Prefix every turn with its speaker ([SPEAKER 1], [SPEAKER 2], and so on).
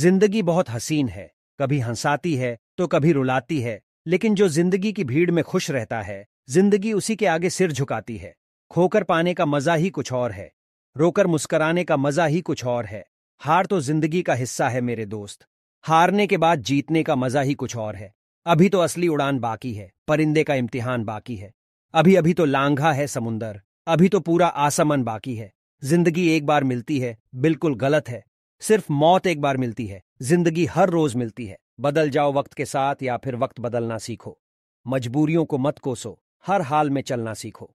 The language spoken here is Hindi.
[SPEAKER 1] जिंदगी बहुत हसीन है कभी हंसाती है तो कभी रुलाती है लेकिन जो जिंदगी की भीड़ में खुश रहता है जिंदगी उसी के आगे सिर झुकाती है खोकर पाने का मजा ही कुछ और है रोकर मुस्कराने का मजा ही कुछ और है हार तो जिंदगी का हिस्सा है मेरे दोस्त हारने के बाद जीतने का मजा ही कुछ और है अभी तो असली उड़ान बाकी है परिंदे का इम्तिहान बाकी है अभी अभी तो लांघा है समुंदर अभी तो पूरा आसमन बाकी है जिंदगी एक बार मिलती है बिल्कुल गलत है सिर्फ मौत एक बार मिलती है जिंदगी हर रोज मिलती है बदल जाओ वक्त के साथ या फिर वक्त बदलना सीखो मजबूरियों को मत कोसो हर हाल में चलना सीखो